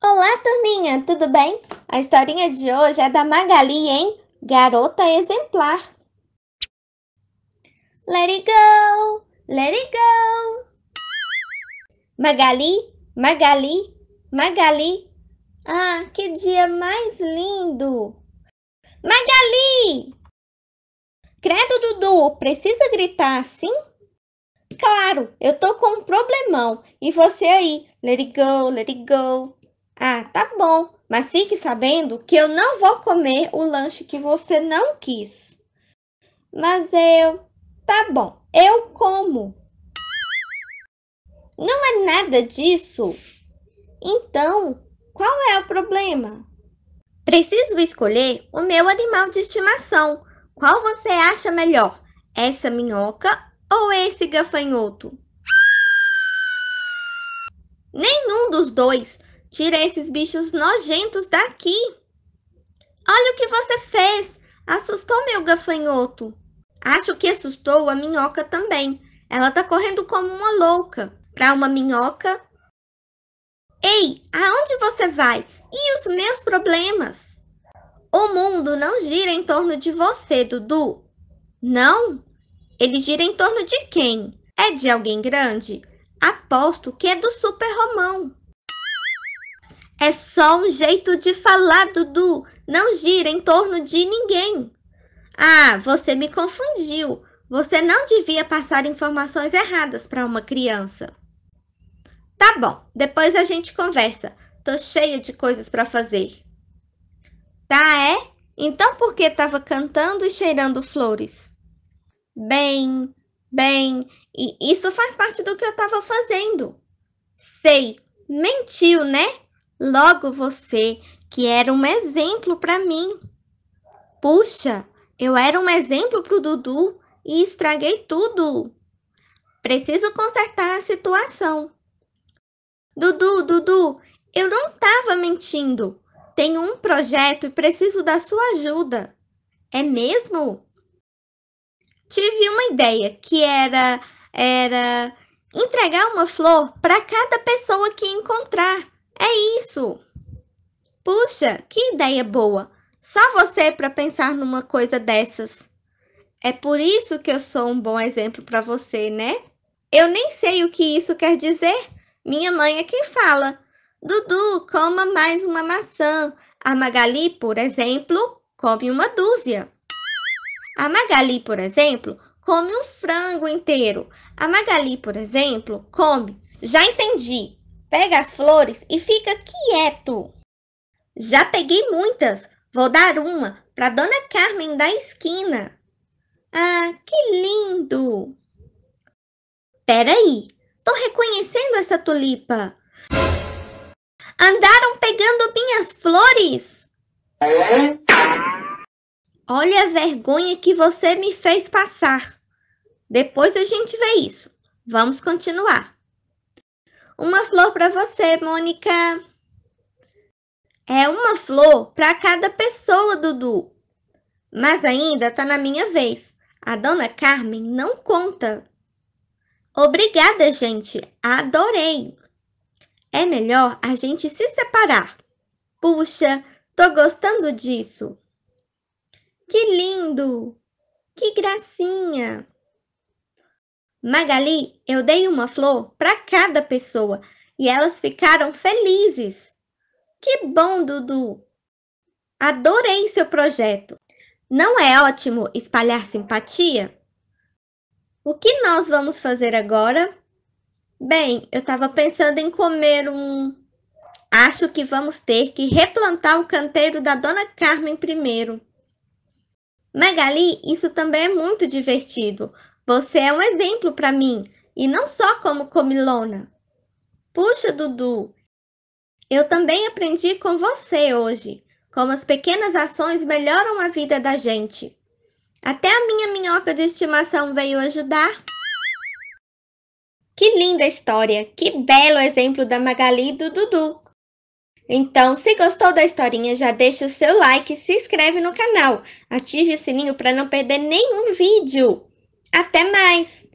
Olá, turminha, tudo bem? A historinha de hoje é da Magali, hein? Garota exemplar. Let it go, let it go. Magali, Magali, Magali. Ah, que dia mais lindo! Magali! Credo, Dudu, precisa gritar assim? Claro, eu tô com um problemão. E você aí? Let it go, let it go. Ah, tá bom, mas fique sabendo que eu não vou comer o lanche que você não quis. Mas eu. Tá bom, eu como. Não é nada disso. Então, qual é o problema? Preciso escolher o meu animal de estimação. Qual você acha melhor? Essa minhoca ou esse gafanhoto? Nenhum dos dois. Tira esses bichos nojentos daqui! Olha o que você fez! Assustou meu gafanhoto! Acho que assustou a minhoca também. Ela tá correndo como uma louca. Pra uma minhoca. Ei, aonde você vai? E os meus problemas? O mundo não gira em torno de você, Dudu. Não? Ele gira em torno de quem? É de alguém grande? Aposto que é do Super Romão. É só um jeito de falar, Dudu. Não gira em torno de ninguém. Ah, você me confundiu. Você não devia passar informações erradas para uma criança. Tá bom, depois a gente conversa. Tô cheia de coisas para fazer. Tá, é? Então por que estava cantando e cheirando flores? Bem, bem, e isso faz parte do que eu estava fazendo. Sei, mentiu, né? Logo você, que era um exemplo para mim. Puxa, eu era um exemplo para o Dudu e estraguei tudo. Preciso consertar a situação. Dudu, Dudu, eu não estava mentindo. Tenho um projeto e preciso da sua ajuda. É mesmo? Tive uma ideia que era era entregar uma flor para cada pessoa que encontrar. É isso. Puxa, que ideia boa! Só você para pensar numa coisa dessas. É por isso que eu sou um bom exemplo para você, né? Eu nem sei o que isso quer dizer. Minha mãe é quem fala. Dudu, coma mais uma maçã. A Magali, por exemplo, come uma dúzia. A Magali, por exemplo, come um frango inteiro. A Magali, por exemplo, come. Já entendi. Pega as flores e fica quieto. Já peguei muitas. Vou dar uma para Dona Carmen da esquina. Ah, que lindo! Peraí, tô reconhecendo essa tulipa. Andaram pegando minhas flores? Olha a vergonha que você me fez passar. Depois a gente vê isso. Vamos continuar. Uma flor para você, Mônica. É uma flor para cada pessoa, Dudu. Mas ainda tá na minha vez. A dona Carmen não conta. Obrigada, gente. Adorei. É melhor a gente se separar. Puxa, tô gostando disso. Que lindo! Que gracinha! Magali, eu dei uma flor para cada pessoa e elas ficaram felizes. Que bom, Dudu! Adorei seu projeto. Não é ótimo espalhar simpatia? O que nós vamos fazer agora? Bem, eu estava pensando em comer um. Acho que vamos ter que replantar o canteiro da Dona Carmen primeiro. Magali, isso também é muito divertido. Você é um exemplo para mim, e não só como comilona. Puxa, Dudu, eu também aprendi com você hoje como as pequenas ações melhoram a vida da gente. Até a minha minhoca de estimação veio ajudar. Que linda história! Que belo exemplo da Magali e do Dudu! Então, se gostou da historinha, já deixa o seu like, se inscreve no canal, ative o sininho para não perder nenhum vídeo até mais